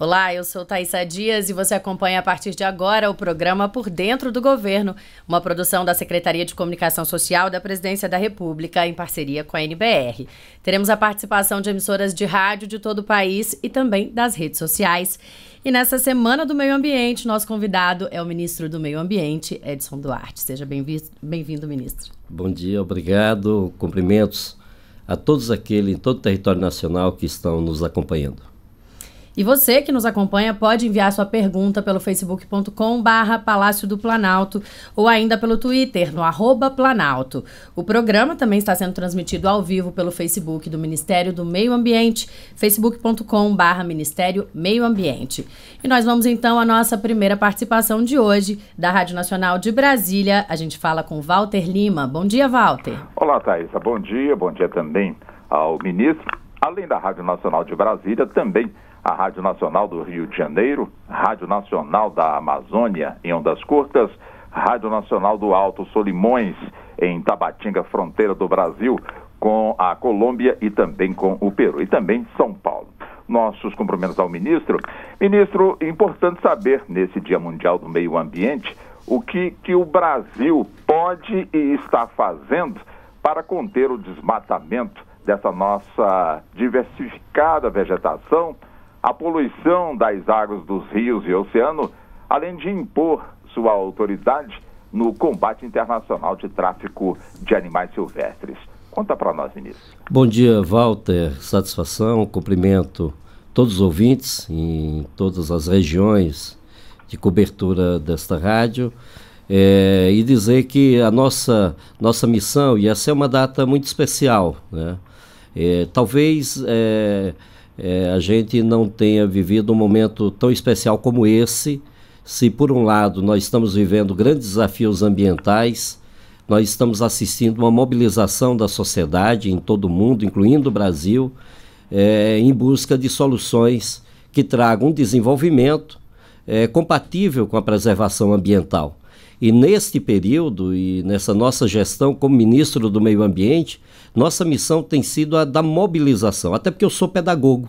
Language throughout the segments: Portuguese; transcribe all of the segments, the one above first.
Olá, eu sou Thaisa Dias e você acompanha a partir de agora o programa Por Dentro do Governo, uma produção da Secretaria de Comunicação Social da Presidência da República em parceria com a NBR. Teremos a participação de emissoras de rádio de todo o país e também das redes sociais. E nessa semana do meio ambiente, nosso convidado é o ministro do Meio Ambiente, Edson Duarte. Seja bem-vindo, bem ministro. Bom dia, obrigado. Cumprimentos a todos aqueles em todo o território nacional que estão nos acompanhando. E você que nos acompanha pode enviar sua pergunta pelo facebook.com barra Palácio do Planalto ou ainda pelo Twitter, no arroba Planalto. O programa também está sendo transmitido ao vivo pelo Facebook do Ministério do Meio Ambiente, facebook.com barra Ministério Meio Ambiente. E nós vamos então à nossa primeira participação de hoje, da Rádio Nacional de Brasília. A gente fala com Walter Lima. Bom dia, Walter. Olá, Thaisa. Bom dia. Bom dia também ao ministro. Além da Rádio Nacional de Brasília, também a Rádio Nacional do Rio de Janeiro, Rádio Nacional da Amazônia, em Ondas Curtas, Rádio Nacional do Alto Solimões, em Tabatinga, fronteira do Brasil, com a Colômbia e também com o Peru, e também São Paulo. Nossos cumprimentos ao ministro. Ministro, importante saber, nesse Dia Mundial do Meio Ambiente, o que, que o Brasil pode e está fazendo para conter o desmatamento dessa nossa diversificada vegetação, a poluição das águas dos rios e oceano, além de impor sua autoridade no combate internacional de tráfico de animais silvestres. Conta para nós, ministro. Bom dia, Walter. Satisfação, cumprimento todos os ouvintes em todas as regiões de cobertura desta rádio. É, e dizer que a nossa, nossa missão, e essa é uma data muito especial, né? É, talvez é, é, a gente não tenha vivido um momento tão especial como esse. Se, por um lado, nós estamos vivendo grandes desafios ambientais, nós estamos assistindo uma mobilização da sociedade em todo o mundo, incluindo o Brasil, é, em busca de soluções que tragam um desenvolvimento é, compatível com a preservação ambiental. E neste período e nessa nossa gestão como ministro do Meio Ambiente, nossa missão tem sido a da mobilização, até porque eu sou pedagogo.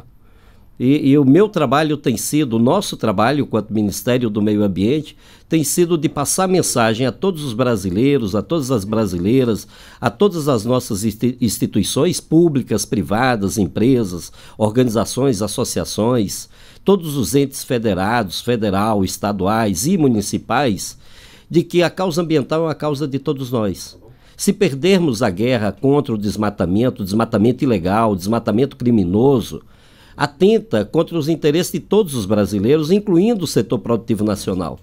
E, e, o meu trabalho tem sido, o nosso trabalho quanto Ministério do Meio Ambiente, tem sido de passar mensagem a todos os brasileiros, a todas as brasileiras, a todas as nossas instituições públicas, privadas, empresas, organizações, associações, todos os entes federados, federal, estaduais e municipais, de que a causa ambiental é uma causa de todos nós. Se perdermos a guerra contra o desmatamento, desmatamento ilegal, desmatamento criminoso, atenta contra os interesses de todos os brasileiros, incluindo o setor produtivo nacional.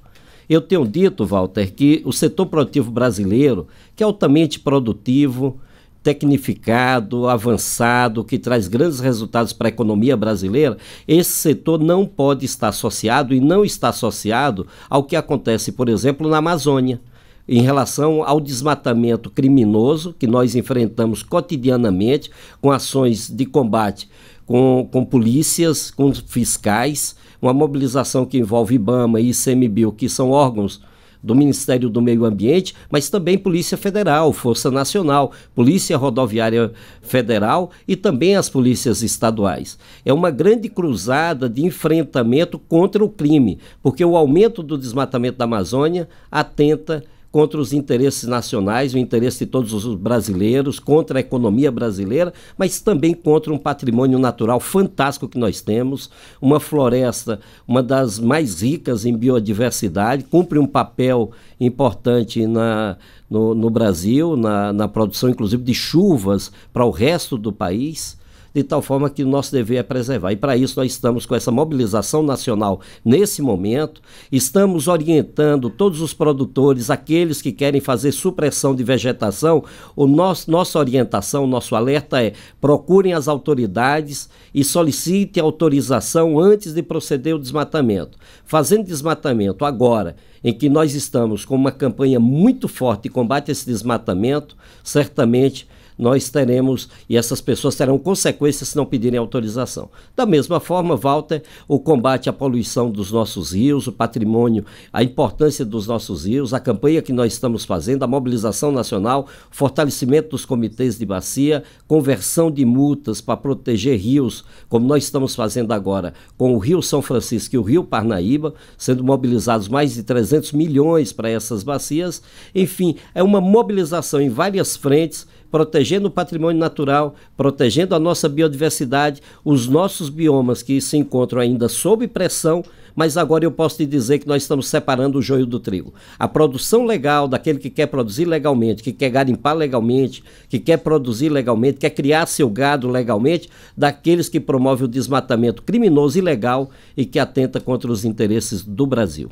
Eu tenho dito, Walter, que o setor produtivo brasileiro, que é altamente produtivo, tecnificado, avançado, que traz grandes resultados para a economia brasileira, esse setor não pode estar associado e não está associado ao que acontece, por exemplo, na Amazônia em relação ao desmatamento criminoso que nós enfrentamos cotidianamente com ações de combate com, com polícias, com fiscais, uma mobilização que envolve IBAMA e ICMBio, que são órgãos do Ministério do Meio Ambiente, mas também Polícia Federal, Força Nacional, Polícia Rodoviária Federal e também as polícias estaduais. É uma grande cruzada de enfrentamento contra o crime, porque o aumento do desmatamento da Amazônia atenta contra os interesses nacionais, o interesse de todos os brasileiros, contra a economia brasileira, mas também contra um patrimônio natural fantástico que nós temos, uma floresta, uma das mais ricas em biodiversidade, cumpre um papel importante na, no, no Brasil, na, na produção, inclusive, de chuvas para o resto do país de tal forma que o nosso dever é preservar. E para isso nós estamos com essa mobilização nacional nesse momento, estamos orientando todos os produtores, aqueles que querem fazer supressão de vegetação, o nosso, nossa orientação, nosso alerta é procurem as autoridades e solicitem autorização antes de proceder o desmatamento. Fazendo desmatamento agora, em que nós estamos com uma campanha muito forte de combate a esse desmatamento, certamente nós teremos e essas pessoas terão consequências se não pedirem autorização. Da mesma forma, Walter, o combate à poluição dos nossos rios, o patrimônio, a importância dos nossos rios, a campanha que nós estamos fazendo, a mobilização nacional, fortalecimento dos comitês de bacia, conversão de multas para proteger rios, como nós estamos fazendo agora com o Rio São Francisco e o Rio Parnaíba, sendo mobilizados mais de 300 milhões para essas bacias. Enfim, é uma mobilização em várias frentes protegendo o patrimônio natural, protegendo a nossa biodiversidade, os nossos biomas que se encontram ainda sob pressão, mas agora eu posso te dizer que nós estamos separando o joio do trigo. A produção legal daquele que quer produzir legalmente, que quer garimpar legalmente, que quer produzir legalmente, quer criar seu gado legalmente, daqueles que promovem o desmatamento criminoso e legal e que atenta contra os interesses do Brasil.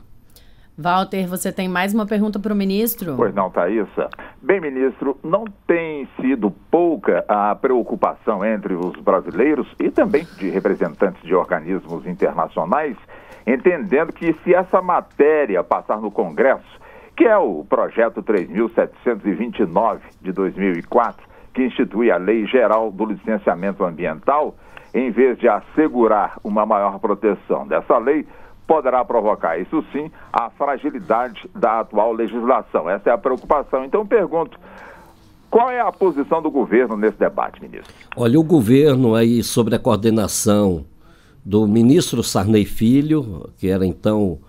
Walter, você tem mais uma pergunta para o ministro? Pois não, Thaisa. Bem, ministro, não tem sido pouca a preocupação entre os brasileiros e também de representantes de organismos internacionais, entendendo que se essa matéria passar no Congresso, que é o projeto 3729 de 2004, que institui a Lei Geral do Licenciamento Ambiental, em vez de assegurar uma maior proteção dessa lei, poderá provocar, isso sim, a fragilidade da atual legislação. Essa é a preocupação. Então, pergunto. Qual é a posição do governo nesse debate, ministro? Olha, o governo aí sobre a coordenação do ministro Sarney Filho, que era então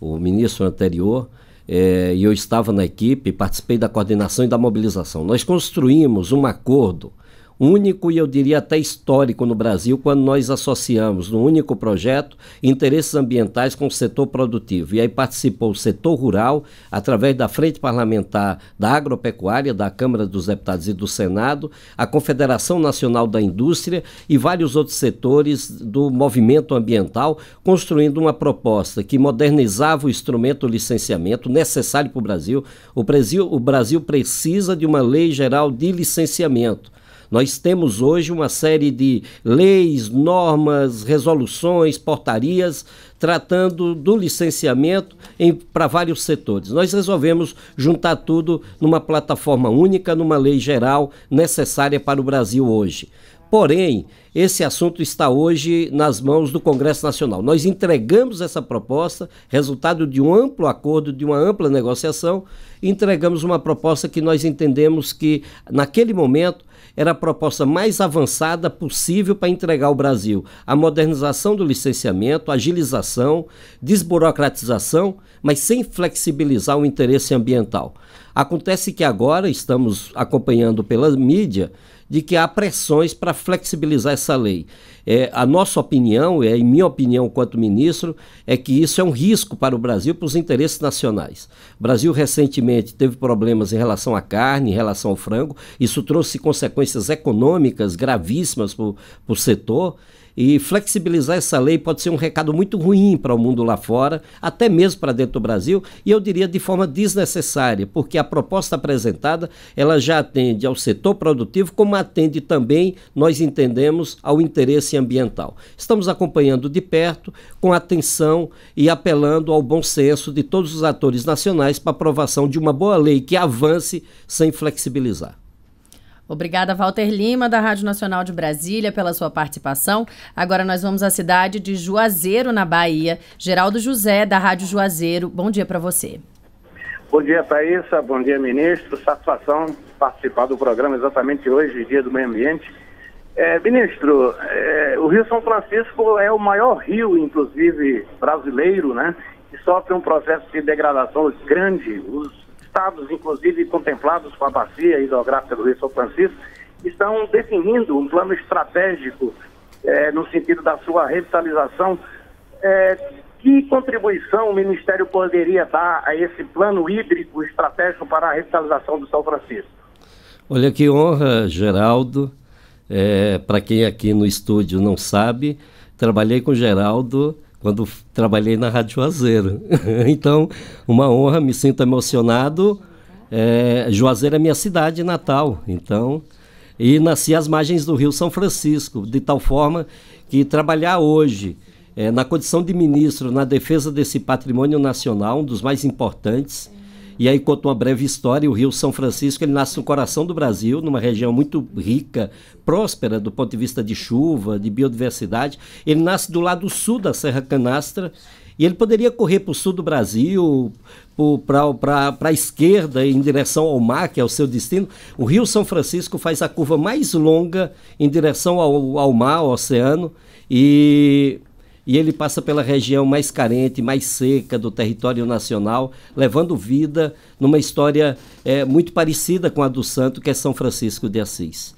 o ministro anterior, é, e eu estava na equipe, participei da coordenação e da mobilização. Nós construímos um acordo único e eu diria até histórico no Brasil quando nós associamos num único projeto interesses ambientais com o setor produtivo. E aí participou o setor rural através da Frente Parlamentar da Agropecuária, da Câmara dos Deputados e do Senado, a Confederação Nacional da Indústria e vários outros setores do movimento ambiental, construindo uma proposta que modernizava o instrumento licenciamento necessário para o Brasil. O Brasil, o Brasil precisa de uma lei geral de licenciamento nós temos hoje uma série de leis, normas, resoluções, portarias tratando do licenciamento para vários setores. Nós resolvemos juntar tudo numa plataforma única, numa lei geral necessária para o Brasil hoje. Porém, esse assunto está hoje nas mãos do Congresso Nacional. Nós entregamos essa proposta, resultado de um amplo acordo, de uma ampla negociação, entregamos uma proposta que nós entendemos que, naquele momento, era a proposta mais avançada possível para entregar ao Brasil a modernização do licenciamento, agilização, desburocratização, mas sem flexibilizar o interesse ambiental. Acontece que agora estamos acompanhando pela mídia de que há pressões para flexibilizar essa lei. É, a nossa opinião, é, em minha opinião, quanto ministro, é que isso é um risco para o Brasil, para os interesses nacionais. O Brasil recentemente teve problemas em relação à carne, em relação ao frango, isso trouxe consequências econômicas gravíssimas para o setor. E flexibilizar essa lei pode ser um recado muito ruim para o mundo lá fora, até mesmo para dentro do Brasil, e eu diria de forma desnecessária, porque a proposta apresentada ela já atende ao setor produtivo, como atende também, nós entendemos, ao interesse ambiental. Estamos acompanhando de perto, com atenção e apelando ao bom senso de todos os atores nacionais para aprovação de uma boa lei que avance sem flexibilizar. Obrigada, Walter Lima, da Rádio Nacional de Brasília, pela sua participação. Agora nós vamos à cidade de Juazeiro, na Bahia. Geraldo José, da Rádio Juazeiro, bom dia para você. Bom dia, Thaisa. Bom dia, ministro. Satisfação participar do programa exatamente hoje, dia do meio ambiente. É, ministro, é, o Rio São Francisco é o maior rio, inclusive, brasileiro, né? Que sofre um processo de degradação grande. Os estados, inclusive contemplados com a bacia hidrográfica do Rio São Francisco, estão definindo um plano estratégico é, no sentido da sua revitalização. É, que contribuição o Ministério poderia dar a esse plano hídrico estratégico para a revitalização do São Francisco? Olha que honra, Geraldo. É, para quem aqui no estúdio não sabe, trabalhei com Geraldo quando trabalhei na Rádio Juazeiro. então, uma honra, me sinto emocionado. É, Juazeiro é minha cidade natal, então. E nasci às margens do Rio São Francisco, de tal forma que trabalhar hoje é, na condição de ministro na defesa desse patrimônio nacional, um dos mais importantes e aí conta uma breve história. O Rio São Francisco ele nasce no coração do Brasil, numa região muito rica, próspera do ponto de vista de chuva, de biodiversidade. Ele nasce do lado sul da Serra Canastra. E ele poderia correr para o sul do Brasil, para a esquerda, em direção ao mar, que é o seu destino. O Rio São Francisco faz a curva mais longa em direção ao, ao mar, ao oceano. E e ele passa pela região mais carente, mais seca do território nacional, levando vida numa história é, muito parecida com a do santo, que é São Francisco de Assis.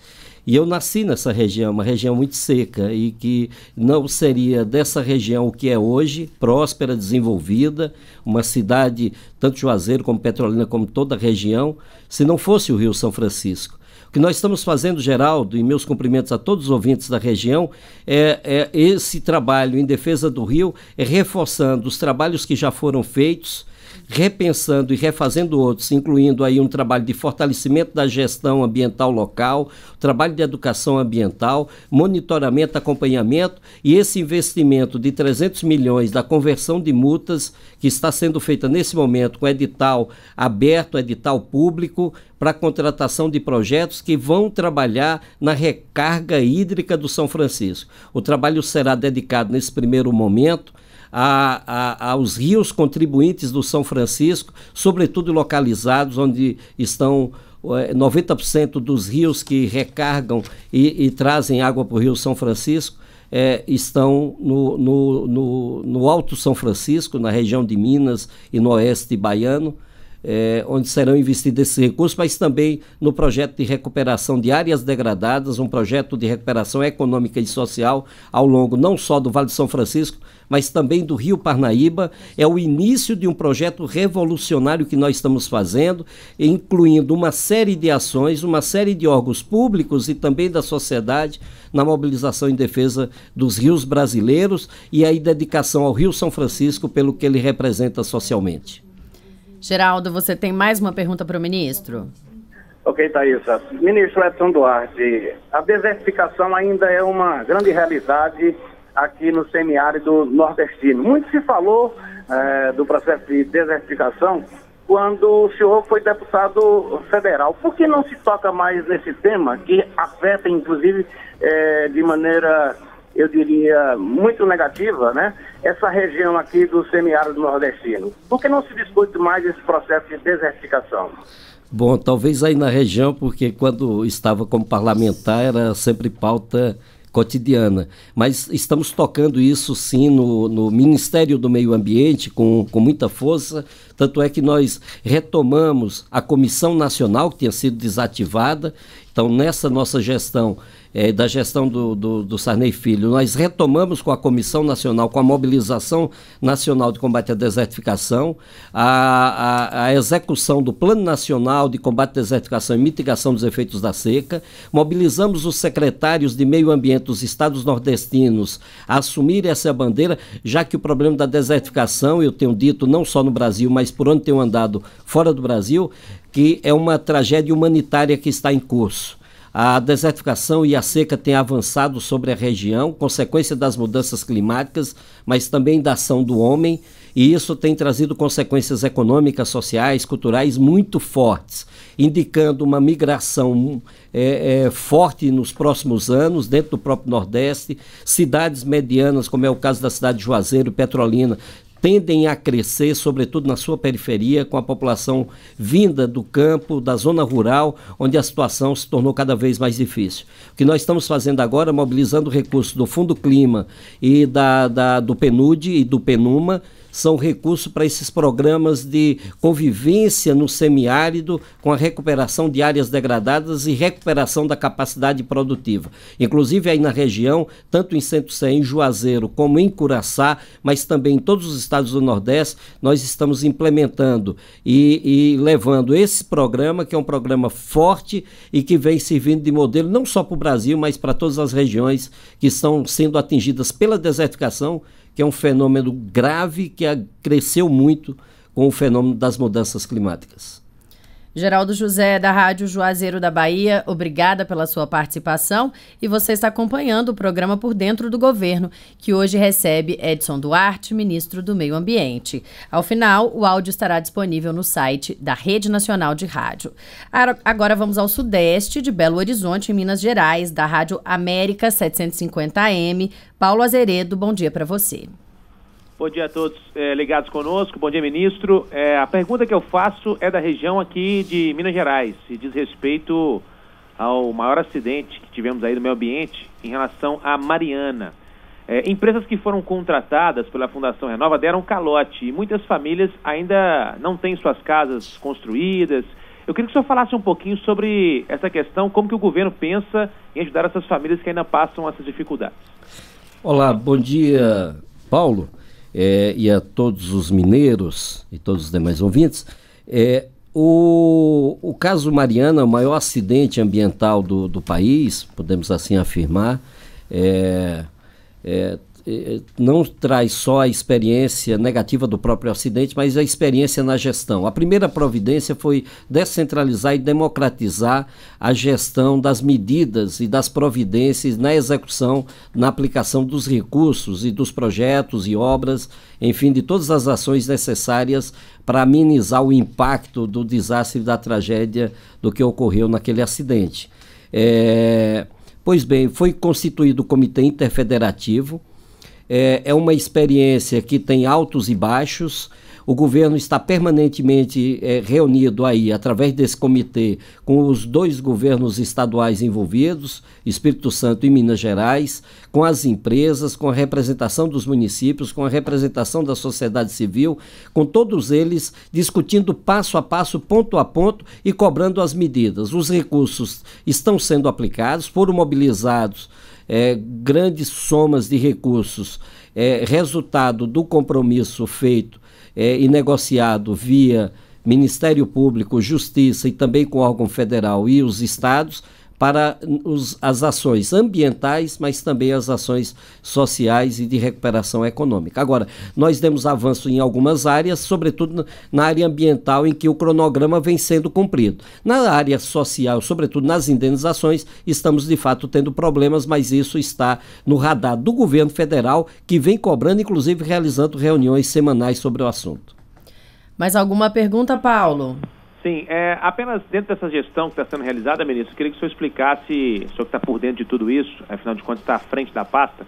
E eu nasci nessa região, uma região muito seca e que não seria dessa região o que é hoje, próspera, desenvolvida, uma cidade, tanto Juazeiro como Petrolina, como toda a região, se não fosse o Rio São Francisco. O que nós estamos fazendo, Geraldo, e meus cumprimentos a todos os ouvintes da região, é, é esse trabalho em defesa do rio, é reforçando os trabalhos que já foram feitos repensando e refazendo outros, incluindo aí um trabalho de fortalecimento da gestão ambiental local, trabalho de educação ambiental, monitoramento, acompanhamento e esse investimento de 300 milhões da conversão de multas que está sendo feita nesse momento com edital aberto, edital público para contratação de projetos que vão trabalhar na recarga hídrica do São Francisco. O trabalho será dedicado nesse primeiro momento a, a, aos rios contribuintes do São Francisco, sobretudo localizados onde estão 90% eh, dos rios que recargam e, e trazem água para o Rio São Francisco é, estão no, no, no, no, Alto São Francisco, na região de Minas e no Oeste Baiano, é, onde serão investidos esses recursos, mas também no projeto de recuperação de áreas degradadas, um projeto de recuperação econômica e social ao longo não só do Vale de São Francisco, mas também do Rio Parnaíba. É o início de um projeto revolucionário que nós estamos fazendo, incluindo uma série de ações, uma série de órgãos públicos e também da sociedade na mobilização em defesa dos rios brasileiros e a dedicação ao Rio São Francisco pelo que ele representa socialmente. Geraldo, você tem mais uma pergunta para o ministro? Ok, Thaisa. Ministro Edson Duarte, a desertificação ainda é uma grande realidade aqui no semiárido nordestino. Muito se falou é, do processo de desertificação quando o senhor foi deputado federal. Por que não se toca mais nesse tema que afeta, inclusive, é, de maneira, eu diria, muito negativa, né? Essa região aqui do semiárido nordestino. Por que não se discute mais esse processo de desertificação? Bom, talvez aí na região, porque quando estava como parlamentar era sempre pauta cotidiana. Mas estamos tocando isso sim no, no Ministério do Meio Ambiente com, com muita força. Tanto é que nós retomamos a Comissão Nacional, que tinha sido desativada. Então, nessa nossa gestão, é, da gestão do, do, do, Sarney Filho, nós retomamos com a Comissão Nacional, com a Mobilização Nacional de Combate à Desertificação, a, a, a execução do Plano Nacional de Combate à Desertificação e Mitigação dos Efeitos da Seca, mobilizamos os secretários de Meio Ambiente dos estados nordestinos a assumir essa bandeira, já que o problema da desertificação, eu tenho dito, não só no Brasil, mas por onde tenho andado fora do Brasil, que é uma tragédia humanitária que está em curso a desertificação e a seca têm avançado sobre a região, consequência das mudanças climáticas, mas também da ação do homem, e isso tem trazido consequências econômicas, sociais, culturais muito fortes, indicando uma migração é, é, forte nos próximos anos dentro do próprio Nordeste. Cidades medianas, como é o caso da cidade de Juazeiro, Petrolina, tendem a crescer, sobretudo na sua periferia, com a população vinda do campo, da zona rural, onde a situação se tornou cada vez mais difícil. O que nós estamos fazendo agora, é mobilizando recursos do Fundo Clima e da, da do PNUD e do PENUMA, são recursos para esses programas de convivência no semiárido com a recuperação de áreas degradadas e recuperação da capacidade produtiva. Inclusive aí na região, tanto em Centro Sé, em Juazeiro, como em Curaçá, mas também em todos os estados do Nordeste, nós estamos implementando e, e levando esse programa, que é um programa forte e que vem servindo de modelo não só para o Brasil, mas para todas as regiões que estão sendo atingidas pela desertificação que é um fenômeno grave que cresceu muito com o fenômeno das mudanças climáticas. Geraldo José, da Rádio Juazeiro da Bahia, obrigada pela sua participação e você está acompanhando o programa Por Dentro do Governo, que hoje recebe Edson Duarte, ministro do Meio Ambiente. Ao final, o áudio estará disponível no site da Rede Nacional de Rádio. Agora vamos ao sudeste de Belo Horizonte, em Minas Gerais, da Rádio América 750M. Paulo Azeredo, bom dia para você. Bom dia a todos é, ligados conosco. Bom dia, ministro. É, a pergunta que eu faço é da região aqui de Minas Gerais e diz respeito ao maior acidente que tivemos aí no meio ambiente em relação à Mariana. É, empresas que foram contratadas pela Fundação Renova deram calote e muitas famílias ainda não têm suas casas construídas. Eu queria que o senhor falasse um pouquinho sobre essa questão, como que o governo pensa em ajudar essas famílias que ainda passam essas dificuldades. Olá, bom dia, Paulo é, e a todos os mineiros e todos os demais ouvintes, é, o, o caso Mariana, o maior acidente ambiental do, do país, podemos assim afirmar, é, é, é, é, não traz só a experiência negativa do próprio acidente, mas a experiência na gestão. A primeira providência foi descentralizar e democratizar a gestão das medidas e das providências na execução, na aplicação dos recursos e dos projetos e obras, enfim, de todas as ações necessárias para amenizar o impacto do desastre e da tragédia do que ocorreu naquele acidente. É... Pois bem, foi constituído o Comitê Interfederativo é, é uma experiência que tem altos e baixos. O governo está permanentemente é, reunido aí, através desse comitê, com os dois governos estaduais envolvidos, Espírito Santo e Minas Gerais, com as empresas, com a representação dos municípios, com a representação da sociedade civil, com todos eles discutindo passo a passo, ponto a ponto e cobrando as medidas. Os recursos estão sendo aplicados, foram mobilizados é, grandes somas de recursos, é, resultado do compromisso feito é, e negociado via Ministério Público, Justiça e também com o órgão federal e os estados, para os, as ações ambientais, mas também as ações sociais e de recuperação econômica. Agora, nós demos avanço em algumas áreas, sobretudo na área ambiental, em que o cronograma vem sendo cumprido. Na área social, sobretudo nas indenizações, estamos de fato tendo problemas, mas isso está no radar do governo federal, que vem cobrando, inclusive realizando reuniões semanais sobre o assunto. Mais alguma pergunta, Paulo? Sim, é, apenas dentro dessa gestão que está sendo realizada, ministro, queria que o senhor explicasse, o senhor que está por dentro de tudo isso, afinal de contas está à frente da pasta,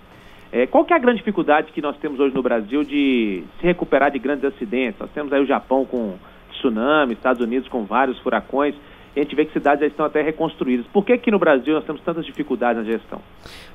é, qual que é a grande dificuldade que nós temos hoje no Brasil de se recuperar de grandes acidentes? Nós temos aí o Japão com tsunami, Estados Unidos com vários furacões, e a gente vê que cidades já estão até reconstruídas. Por que aqui no Brasil nós temos tantas dificuldades na gestão?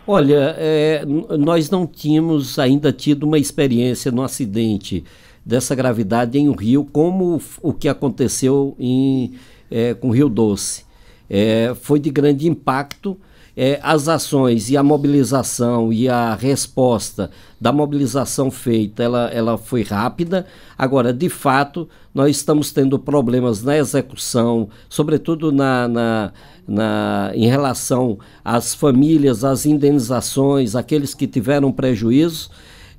Olha, é, nós não tínhamos ainda tido uma experiência no acidente dessa gravidade em um rio, como o que aconteceu em, é, com o Rio Doce. É, foi de grande impacto. É, as ações e a mobilização e a resposta da mobilização feita, ela, ela foi rápida. Agora, de fato, nós estamos tendo problemas na execução, sobretudo na, na, na em relação às famílias, às indenizações, aqueles que tiveram prejuízo.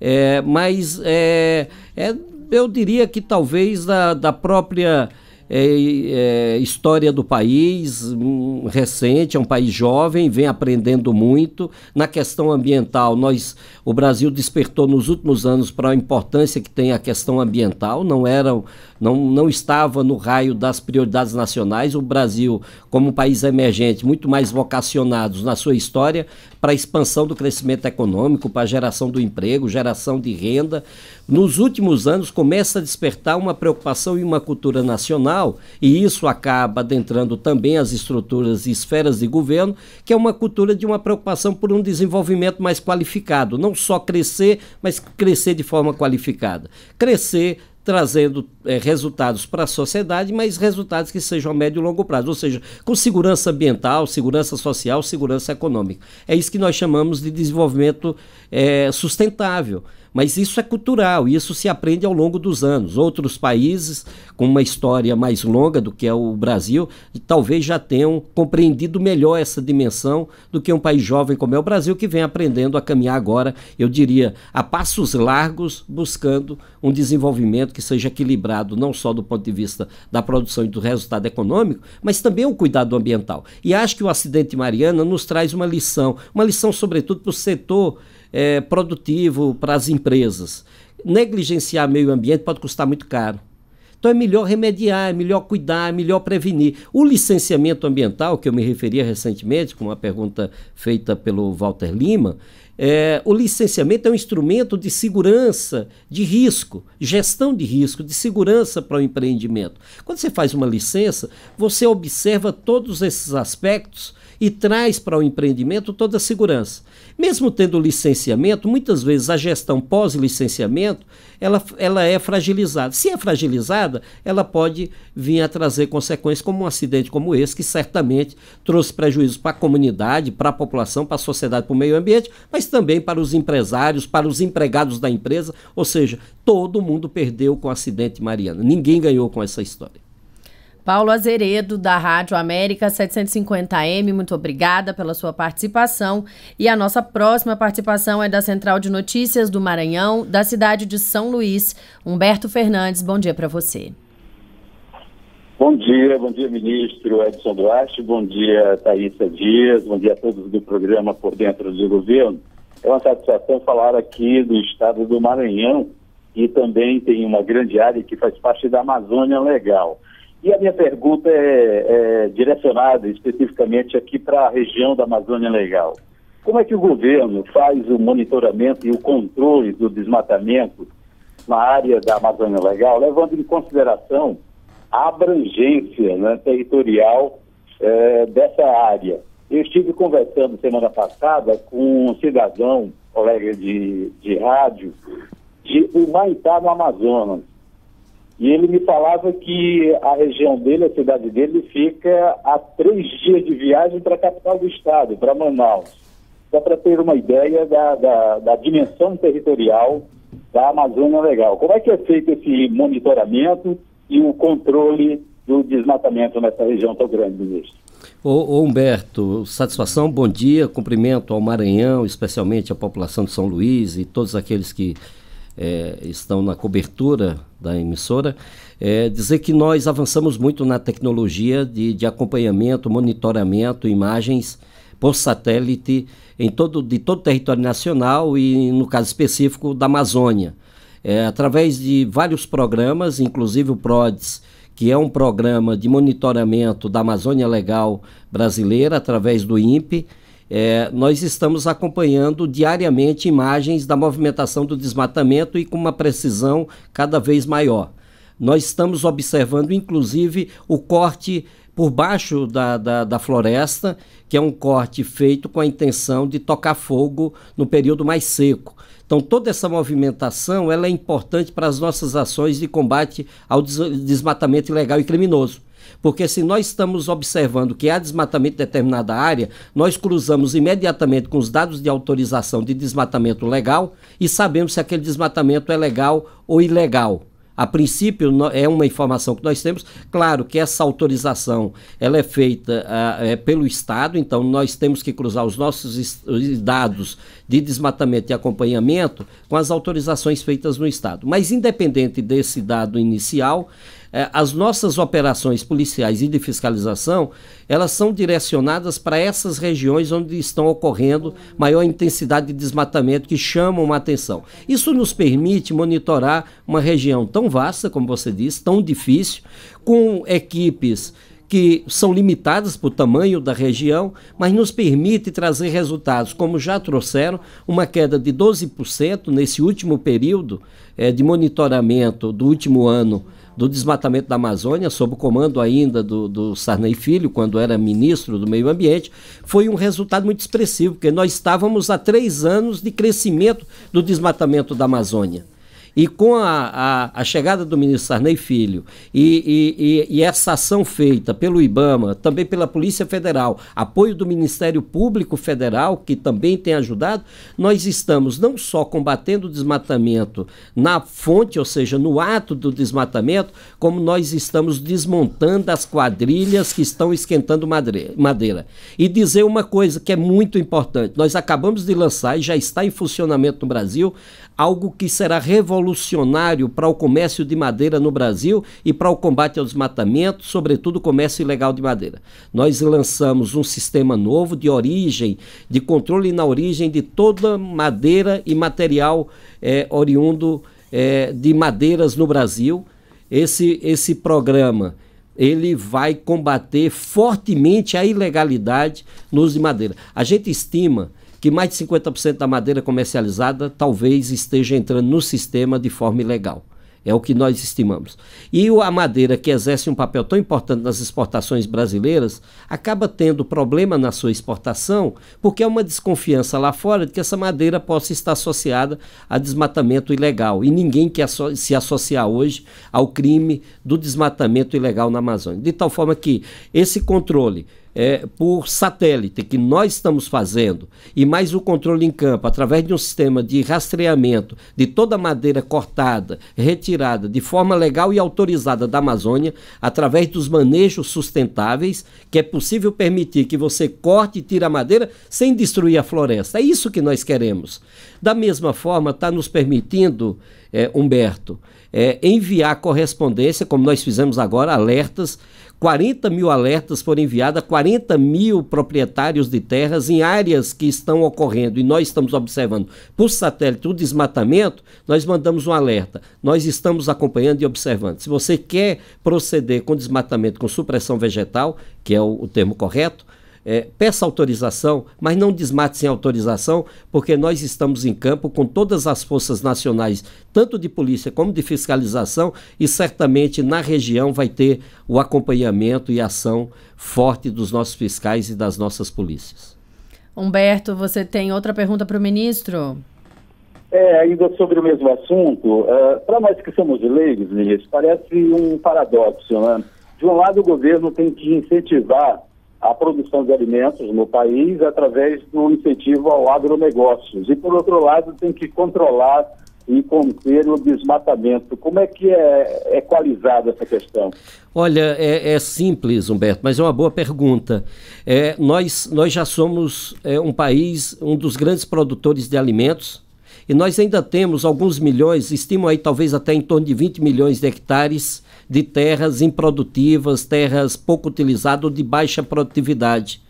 É, mas é, é eu diria que talvez da, da própria é, é, história do país um, recente, é um país jovem, vem aprendendo muito. Na questão ambiental, nós, o Brasil despertou nos últimos anos para a importância que tem a questão ambiental, não, era, não, não estava no raio das prioridades nacionais. O Brasil, como um país emergente, muito mais vocacionado na sua história para a expansão do crescimento econômico, para a geração do emprego, geração de renda nos últimos anos começa a despertar uma preocupação e uma cultura nacional, e isso acaba adentrando também as estruturas e esferas de governo, que é uma cultura de uma preocupação por um desenvolvimento mais qualificado, não só crescer, mas crescer de forma qualificada. Crescer trazendo é, resultados para a sociedade, mas resultados que sejam a médio e longo prazo, ou seja, com segurança ambiental, segurança social, segurança econômica. É isso que nós chamamos de desenvolvimento é, sustentável. Mas isso é cultural, isso se aprende ao longo dos anos. Outros países com uma história mais longa do que é o Brasil, talvez já tenham compreendido melhor essa dimensão do que um país jovem como é o Brasil, que vem aprendendo a caminhar agora, eu diria, a passos largos, buscando um desenvolvimento que seja equilibrado, não só do ponto de vista da produção e do resultado econômico, mas também o cuidado ambiental. E acho que o acidente Mariana nos traz uma lição, uma lição, sobretudo, para o setor é, produtivo para as empresas. Negligenciar meio ambiente pode custar muito caro. Então é melhor remediar, é melhor cuidar, é melhor prevenir. O licenciamento ambiental, que eu me referia recentemente, com uma pergunta feita pelo Walter Lima, é, o licenciamento é um instrumento de segurança de risco, gestão de risco, de segurança para o empreendimento. Quando você faz uma licença, você observa todos esses aspectos e traz para o empreendimento toda a segurança. Mesmo tendo licenciamento, muitas vezes a gestão pós-licenciamento ela, ela é fragilizada. Se é fragilizada, ela pode vir a trazer consequências como um acidente como esse, que certamente trouxe prejuízo para a comunidade, para a população, para a sociedade, para o meio ambiente, mas também para os empresários, para os empregados da empresa. Ou seja, todo mundo perdeu com o acidente Mariana. Ninguém ganhou com essa história. Paulo Azeredo, da Rádio América 750M, muito obrigada pela sua participação. E a nossa próxima participação é da Central de Notícias do Maranhão, da cidade de São Luís. Humberto Fernandes, bom dia para você. Bom dia, bom dia, ministro Edson Duarte, bom dia, Thaisa Dias, bom dia a todos do programa Por Dentro do Governo. É uma satisfação falar aqui do estado do Maranhão, que também tem uma grande área que faz parte da Amazônia Legal. E a minha pergunta é, é direcionada especificamente aqui para a região da Amazônia Legal. Como é que o governo faz o monitoramento e o controle do desmatamento na área da Amazônia Legal, levando em consideração a abrangência né, territorial é, dessa área? Eu estive conversando semana passada com um cidadão, colega de, de rádio, de Humaitá, no Amazonas. E ele me falava que a região dele, a cidade dele, fica a três dias de viagem para a capital do estado, para Manaus. Só para ter uma ideia da, da, da dimensão territorial da Amazônia Legal. Como é que é feito esse monitoramento e o controle do desmatamento nessa região tão grande, ministro? Ô, ô, Humberto, satisfação, bom dia, cumprimento ao Maranhão, especialmente à população de São Luís e todos aqueles que é, estão na cobertura da emissora, é, dizer que nós avançamos muito na tecnologia de, de acompanhamento, monitoramento, imagens por satélite em todo, de todo o território nacional e, no caso específico, da Amazônia. É, através de vários programas, inclusive o PRODES, que é um programa de monitoramento da Amazônia Legal brasileira, através do INPE, é, nós estamos acompanhando diariamente imagens da movimentação do desmatamento e com uma precisão cada vez maior. Nós estamos observando, inclusive, o corte por baixo da, da, da, floresta, que é um corte feito com a intenção de tocar fogo no período mais seco. Então, toda essa movimentação ela é importante para as nossas ações de combate ao des desmatamento ilegal e criminoso. Porque se nós estamos observando que há desmatamento em determinada área, nós cruzamos imediatamente com os dados de autorização de desmatamento legal e sabemos se aquele desmatamento é legal ou ilegal. A princípio, é uma informação que nós temos. Claro que essa autorização ela é feita uh, é pelo Estado, então nós temos que cruzar os nossos dados de desmatamento e acompanhamento com as autorizações feitas no Estado. Mas, independente desse dado inicial, é, as nossas operações policiais e de fiscalização, elas são direcionadas para essas regiões onde estão ocorrendo maior intensidade de desmatamento que chamam a atenção. Isso nos permite monitorar uma região tão vasta, como você disse, tão difícil, com equipes que são limitadas por tamanho da região, mas nos permite trazer resultados, como já trouxeram, uma queda de 12% nesse último período é, de monitoramento do último ano do desmatamento da Amazônia, sob o comando ainda do, do Sarney Filho, quando era ministro do Meio Ambiente, foi um resultado muito expressivo, porque nós estávamos há três anos de crescimento do desmatamento da Amazônia. E com a, a, a chegada do ministro Sarney Filho e, e, e, e essa ação feita pelo IBAMA, também pela Polícia Federal, apoio do Ministério Público Federal, que também tem ajudado, nós estamos não só combatendo o desmatamento na fonte, ou seja, no ato do desmatamento, como nós estamos desmontando as quadrilhas que estão esquentando madeira. E dizer uma coisa que é muito importante: nós acabamos de lançar e já está em funcionamento no Brasil algo que será revolucionário para o comércio de madeira no Brasil e para o combate ao desmatamento, sobretudo o comércio ilegal de madeira. Nós lançamos um sistema novo de origem, de controle na origem de toda madeira e material é, oriundo é, de madeiras no Brasil. Esse, esse programa ele vai combater fortemente a ilegalidade no uso de madeira. A gente estima que mais de 50% da madeira comercializada talvez esteja entrando no sistema de forma ilegal. É o que nós estimamos. E a madeira, que exerce um papel tão importante nas exportações brasileiras, acaba tendo problema na sua exportação, porque há uma desconfiança lá fora de que essa madeira possa estar associada a desmatamento ilegal. E ninguém quer se associar hoje ao crime do desmatamento ilegal na Amazônia. De tal forma que esse controle é, por satélite que nós estamos fazendo e mais o controle em campo através de um sistema de rastreamento de toda a madeira cortada, retirada de forma legal e autorizada da Amazônia, através dos manejos sustentáveis, que é possível permitir que você corte e tire a madeira sem destruir a floresta. É isso que nós queremos. Da mesma forma, está nos permitindo, é, Humberto, é, enviar correspondência, como nós fizemos agora, alertas. 40 mil alertas foram enviadas a 40 mil proprietários de terras em áreas que estão ocorrendo, e nós estamos observando por satélite o desmatamento, nós mandamos um alerta. Nós estamos acompanhando e observando. Se você quer proceder com desmatamento, com supressão vegetal, que é o, o termo correto, é, peça autorização, mas não desmate sem autorização, porque nós estamos em campo com todas as forças nacionais, tanto de polícia como de fiscalização, e certamente na região vai ter o acompanhamento e ação forte dos nossos fiscais e das nossas polícias. Humberto, você tem outra pergunta para o ministro? É, ainda sobre o mesmo assunto, uh, para nós que somos leigos, ministro, parece um paradoxo, né? De um lado, o governo tem que incentivar a produção de alimentos no país através do incentivo ao agronegócio. E, por outro lado, tem que controlar e conter o desmatamento. Como é que é, é equalizada essa questão? Olha, é, é, simples, Humberto, mas é uma boa pergunta. É, nós, nós já somos é, um país, um dos grandes produtores de alimentos e nós ainda temos alguns milhões, estimo aí talvez até em torno de 20 milhões de hectares de terras improdutivas, terras pouco utilizadas ou de baixa produtividade.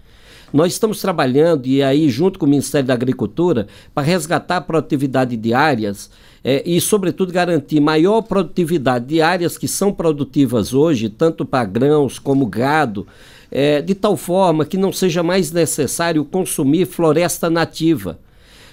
Nós estamos trabalhando, e é aí junto com o Ministério da Agricultura, para resgatar a produtividade de áreas é, e, sobretudo, garantir maior produtividade de áreas que são produtivas hoje, tanto para grãos como gado, é, de tal forma que não seja mais necessário consumir floresta nativa.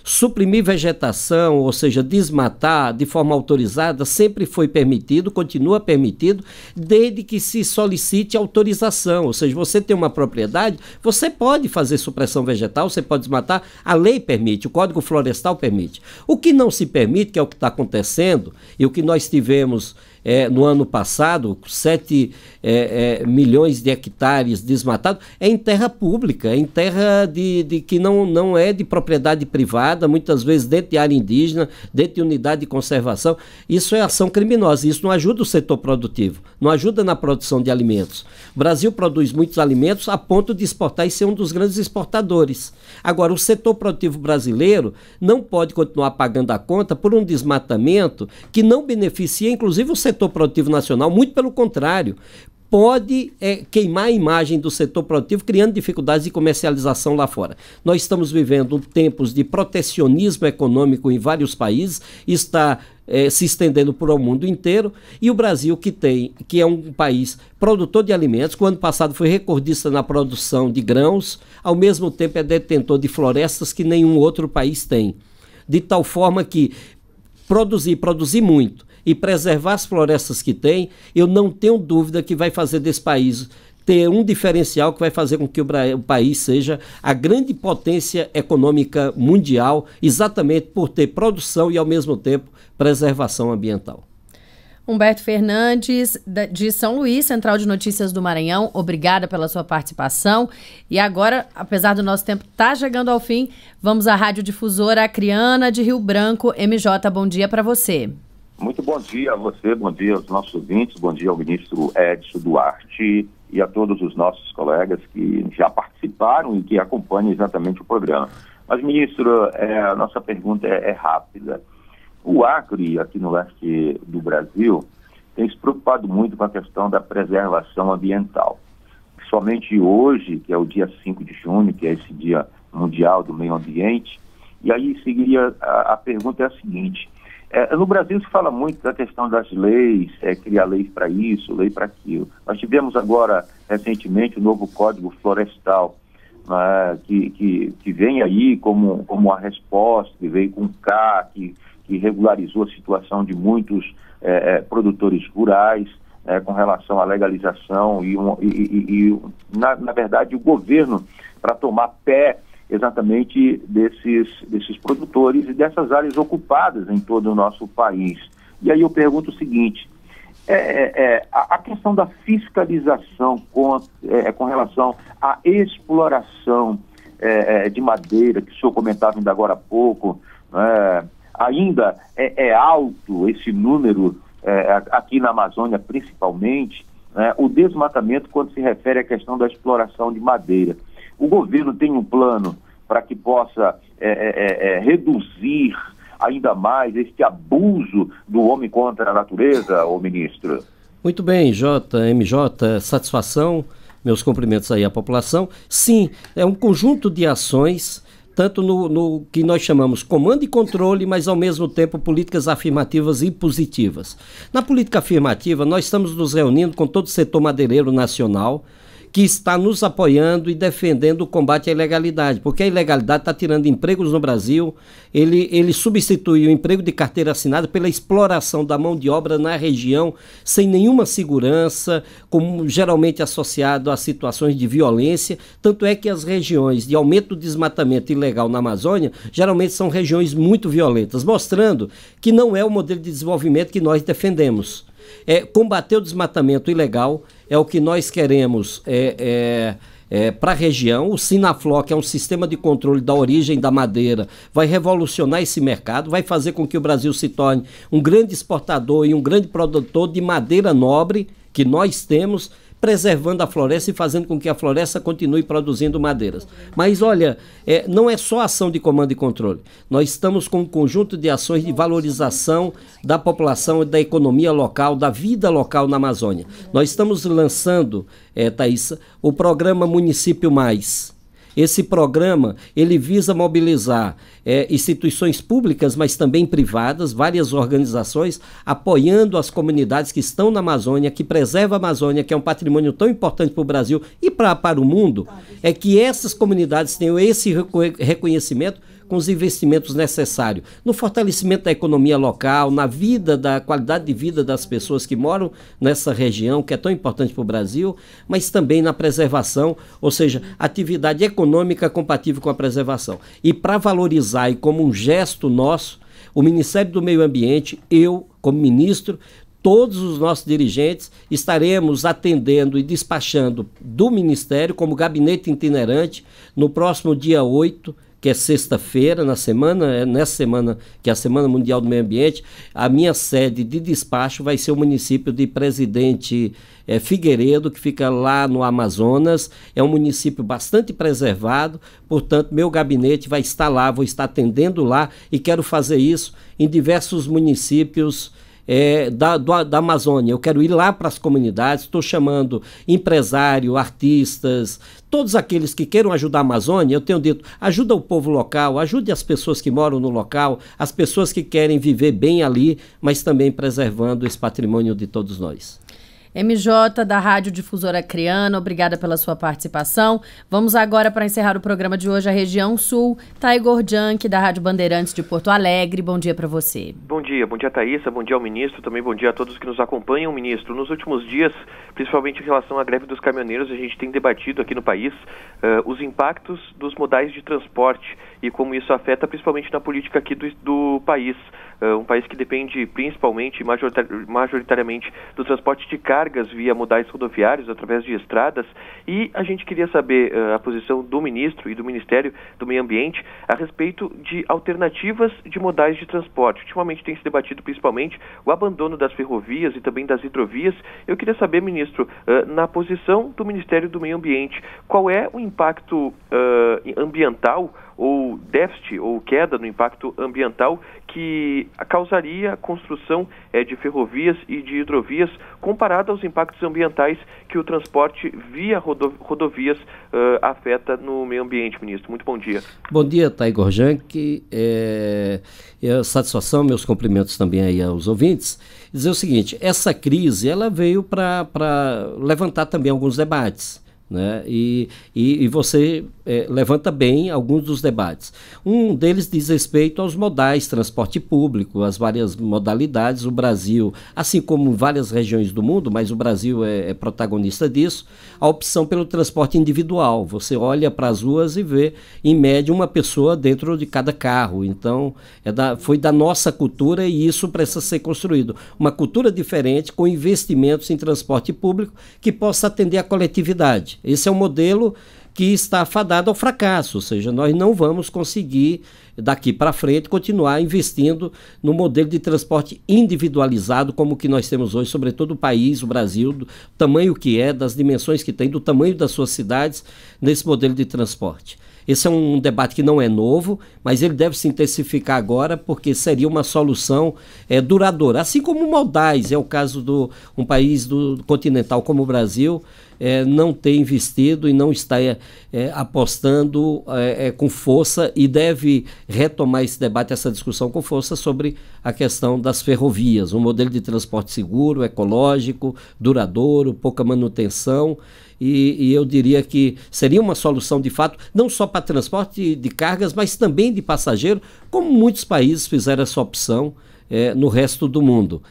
Suprimir vegetação, ou seja, desmatar de forma autorizada, sempre foi permitido, continua permitido, desde que se solicite autorização. Ou seja, você tem uma propriedade, você pode fazer supressão vegetal, você pode desmatar, a lei permite, o Código Florestal permite. O que não se permite, que é o que está acontecendo, e o que nós tivemos é, no ano passado, 7 é, é, milhões de hectares desmatados, é em terra pública, é em terra de, de, que não, não é de propriedade privada, muitas vezes dentro de área indígena, dentro de unidade de conservação. Isso é ação criminosa, isso não ajuda o setor produtivo, não ajuda na produção de alimentos. O Brasil produz muitos alimentos a ponto de exportar e ser um dos grandes exportadores. Agora, o setor produtivo brasileiro não pode continuar pagando a conta por um desmatamento que não beneficia, inclusive, o setor setor produtivo nacional, muito pelo contrário. Pode é, queimar a imagem do setor produtivo, criando dificuldades de comercialização lá fora. Nós estamos vivendo tempos de protecionismo econômico em vários países, está é, se estendendo para o mundo inteiro e o Brasil que tem que é um país produtor de alimentos que o ano passado foi recordista na produção de grãos ao mesmo tempo é detentor de florestas que nenhum outro país tem de tal forma que produzir produzir muito e preservar as florestas que tem, eu não tenho dúvida que vai fazer desse país ter um diferencial que vai fazer com que o, o, país seja a grande potência econômica mundial, exatamente por ter produção e, ao mesmo tempo, preservação ambiental. Humberto Fernandes, de São Luís, Central de Notícias do Maranhão, obrigada pela sua participação. E agora, apesar do nosso tempo estar tá chegando ao fim, vamos à Rádio Difusora Acriana de Rio Branco, MJ. Bom dia para você. Muito bom dia a você, bom dia aos nossos ouvintes, bom dia ao ministro Edson Duarte e a todos os nossos colegas que já participaram e que acompanham exatamente o programa. Mas, ministro, é, a nossa pergunta é, é, rápida. O Acre, aqui no leste do Brasil, tem se preocupado muito com a questão da preservação ambiental. Somente hoje, que é o dia 5 de junho, que é esse Dia Mundial do Meio Ambiente, e aí seguiria a, a pergunta é a seguinte: é, no Brasil se fala muito da questão das leis, é, criar leis para isso, lei para aquilo. Nós tivemos agora, recentemente, o novo Código Florestal, né, que, que, que, vem aí como, como a resposta, que veio com cá, que, que regularizou a situação de muitos é, é produtores rurais. É, com relação à legalização e, um, e, e, e na, na, verdade, o governo para tomar pé exatamente desses, desses produtores e dessas áreas ocupadas em todo o nosso país. E aí eu pergunto o seguinte: é, é, é a, questão da fiscalização com, é, é com relação à exploração é, de madeira, que o senhor comentava ainda agora há pouco, né, ainda é, alto esse número aqui na Amazônia, principalmente, né, o desmatamento quando se refere à questão da exploração de madeira. O governo tem um plano para que possa é, é, é, é, reduzir ainda mais este abuso do homem contra a natureza, ô ministro? Muito bem, JMJ, satisfação, meus cumprimentos aí à população. Sim, é um conjunto de ações tanto no, no, que nós chamamos comando e controle, mas ao mesmo tempo políticas afirmativas e positivas. Na política afirmativa, nós estamos nos reunindo com todo o setor madeireiro nacional que está nos apoiando e defendendo o combate à ilegalidade, porque a ilegalidade está tirando empregos no Brasil, ele, ele substitui o emprego de carteira assinada pela exploração da mão de obra na região, sem nenhuma segurança, como geralmente associado a situações de violência. Tanto é que as regiões de aumento do desmatamento ilegal na Amazônia geralmente são regiões muito violentas, mostrando que não é o modelo de desenvolvimento que nós defendemos. É combater o desmatamento ilegal é o que nós queremos é, é, é, para a região. O Sinafló, que é um sistema de controle da origem da madeira, vai revolucionar esse mercado, vai fazer com que o Brasil se torne um grande exportador e um grande produtor de madeira nobre que nós temos preservando a floresta e fazendo com que a floresta continue produzindo madeiras. Mas olha, é, não é só ação de comando e controle. Nós estamos com um conjunto de ações de valorização da população, da economia local, da vida local na Amazônia. Nós estamos lançando, é, Thaís, o programa Município Mais. Esse programa ele visa mobilizar é, instituições públicas, mas também privadas, várias organizações apoiando as comunidades que estão na Amazônia, que preserva a Amazônia, que é um patrimônio tão importante para o Brasil e pra, para o mundo, é que essas comunidades tenham esse reconhecimento com os investimentos necessários no fortalecimento da economia local, na vida, da qualidade de vida das pessoas que moram nessa região, que é tão importante para o Brasil, mas também na preservação, ou seja, atividade econômica compatível com a preservação. E para valorizar e como um gesto nosso, o Ministério do Meio Ambiente, eu, como ministro, todos os nossos dirigentes estaremos atendendo e despachando do Ministério como gabinete itinerante no próximo dia 8 que é sexta-feira, na semana, é nessa semana, que é a Semana Mundial do Meio Ambiente, a minha sede de despacho vai ser o município de Presidente é, Figueiredo, que fica lá no Amazonas. É um município bastante preservado, portanto, meu gabinete vai estar lá, vou estar atendendo lá e quero fazer isso em diversos municípios é, da, do, da Amazônia. Eu quero ir lá para as comunidades, estou chamando empresário, artistas, todos aqueles que queiram ajudar a Amazônia, eu tenho dito, ajuda o povo local, ajude as pessoas que moram no local, as pessoas que querem viver bem ali, mas também preservando esse patrimônio de todos nós. MJ da Rádio Difusora Criana, obrigada pela sua participação. Vamos agora para encerrar o programa de hoje a região sul. Taigor Junk da Rádio Bandeirantes de Porto Alegre. Bom dia para você. Bom dia, bom dia Thaisa, bom dia ao ministro, também bom dia a todos que nos acompanham, ministro. Nos últimos dias, principalmente em relação à greve dos caminhoneiros, a gente tem debatido aqui no país uh, os impactos dos modais de transporte e como isso afeta principalmente na política aqui do, do país. É, um país que depende principalmente, majoritariamente, do transporte de cargas via modais rodoviários, através de estradas. E a gente queria saber é, a posição do ministro e do Ministério do Meio Ambiente a respeito de alternativas de modais de transporte. Ultimamente tem se debatido principalmente o abandono das ferrovias e também das hidrovias. Eu queria saber, ministro, é, na posição do Ministério do Meio Ambiente, qual é o impacto ambiental? ou déficit ou queda no impacto ambiental que causaria a construção é, de ferrovias e de hidrovias comparada aos impactos ambientais que o transporte via rodo rodovias uh, afeta no meio ambiente, ministro. Muito bom dia. Bom dia, Taigor Jank. É, é satisfação, meus cumprimentos também aí aos ouvintes. Dizer o seguinte, essa crise ela veio para levantar também alguns debates. Né? E, e, e você é, levanta bem alguns dos debates. Um deles diz respeito aos modais, transporte público, as várias modalidades. O Brasil, assim como várias regiões do mundo, mas o Brasil é, é protagonista disso, a opção pelo transporte individual. Você olha para as ruas e vê, em média, uma pessoa dentro de cada carro. Então, é da, foi da nossa cultura e isso precisa ser construído. Uma cultura diferente com investimentos em transporte público que possa atender a coletividade. Esse é um modelo que está fadado ao fracasso, ou seja, nós não vamos conseguir daqui para frente continuar investindo no modelo de transporte individualizado como o que nós temos hoje, sobretudo o país, o Brasil, do tamanho que é, das dimensões que tem, do tamanho das suas cidades nesse modelo de transporte. Esse é um debate que não é novo, mas ele deve se intensificar agora porque seria uma solução é, duradoura. Assim como modais, é o caso de um país do, continental como o Brasil, é, não tem investido e não está é, é apostando é, é, com força e deve retomar esse debate, essa discussão com força sobre a questão das ferrovias, um modelo de transporte seguro, ecológico, duradouro, pouca manutenção e, e eu diria que seria uma solução de fato, não só para transporte de cargas, mas também de passageiro, como muitos países fizeram essa opção é, no resto do mundo.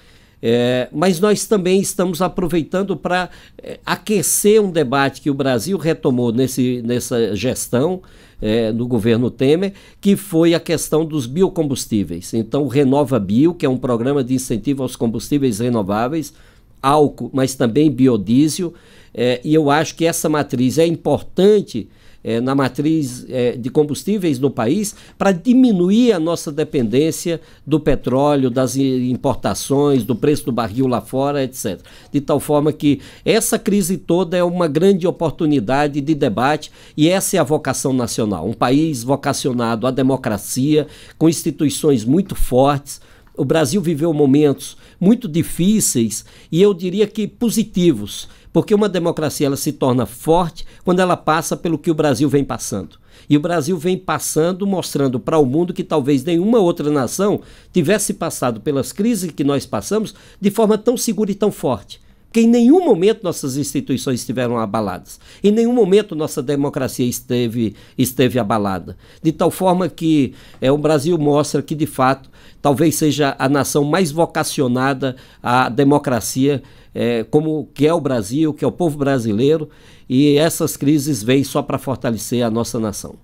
É, mas nós também estamos aproveitando para é, aquecer um debate que o Brasil retomou nesse, nessa gestão é, no governo Temer, que foi a questão dos biocombustíveis. Então, o Renova Bio, que é um programa de incentivo aos combustíveis renováveis, álcool, mas também biodiesel. É, e eu acho que essa matriz é importante é, na matriz é, de combustíveis no país para diminuir a nossa dependência do petróleo, das importações, do preço do barril lá fora, etc. De tal forma que essa crise toda é uma grande oportunidade de debate e essa é a vocação nacional. Um país vocacionado à democracia, com instituições muito fortes o Brasil viveu momentos muito difíceis e eu diria que positivos, porque uma democracia ela se torna forte quando ela passa pelo que o Brasil vem passando. E o Brasil vem passando, mostrando para o mundo que talvez nenhuma outra nação tivesse passado pelas crises que nós passamos de forma tão segura e tão forte. Que em nenhum momento nossas instituições estiveram abaladas, em nenhum momento nossa democracia esteve, esteve abalada. De tal forma que é, o Brasil mostra que, de fato, talvez seja a nação mais vocacionada à democracia, é, como que é o Brasil, que é o povo brasileiro, e essas crises vêm só para fortalecer a nossa nação.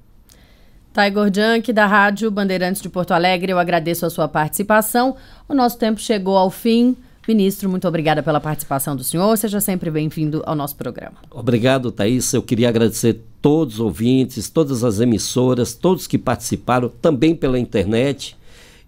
Tiger Junk, da Rádio Bandeirantes de Porto Alegre, eu agradeço a sua participação. O nosso tempo chegou ao fim. Ministro, muito obrigada pela participação do senhor. Seja sempre bem-vindo ao nosso programa. Obrigado, Thaís. Eu queria agradecer todos os ouvintes, todas as emissoras, todos que participaram, também pela internet,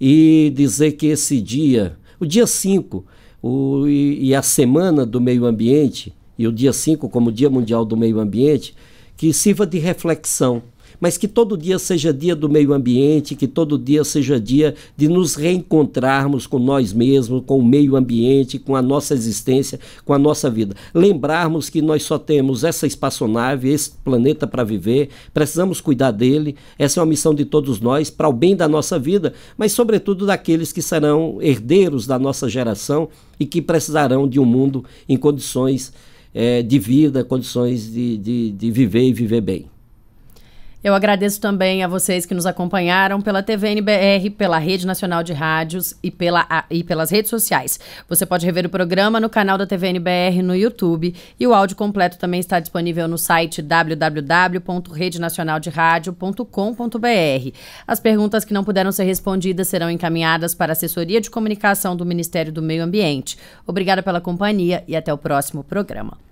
e dizer que esse dia, o dia 5 o, e, e a Semana do Meio Ambiente, e o dia 5 como Dia Mundial do Meio Ambiente, que sirva de reflexão mas que todo dia seja dia do meio ambiente, que todo dia seja dia de nos reencontrarmos com nós mesmos, com o meio ambiente, com a nossa existência, com a nossa vida. Lembrarmos que nós só temos essa espaçonave, esse planeta para viver, precisamos cuidar dele. Essa é uma missão de todos nós, para o bem da nossa vida, mas sobretudo daqueles que serão herdeiros da nossa geração e que precisarão de um mundo em condições. É, de vida, condições de, de, de viver e viver bem. Eu agradeço também a vocês que nos acompanharam pela TVNBR, pela Rede Nacional de Rádios e, pela, e pelas redes sociais. Você pode rever o programa no canal da TVNBR no YouTube e o áudio completo também está disponível no site www.redenacionalderadio.com.br. As perguntas que não puderam ser respondidas serão encaminhadas para a Assessoria de Comunicação do Ministério do Meio Ambiente. Obrigada pela companhia e até o próximo programa.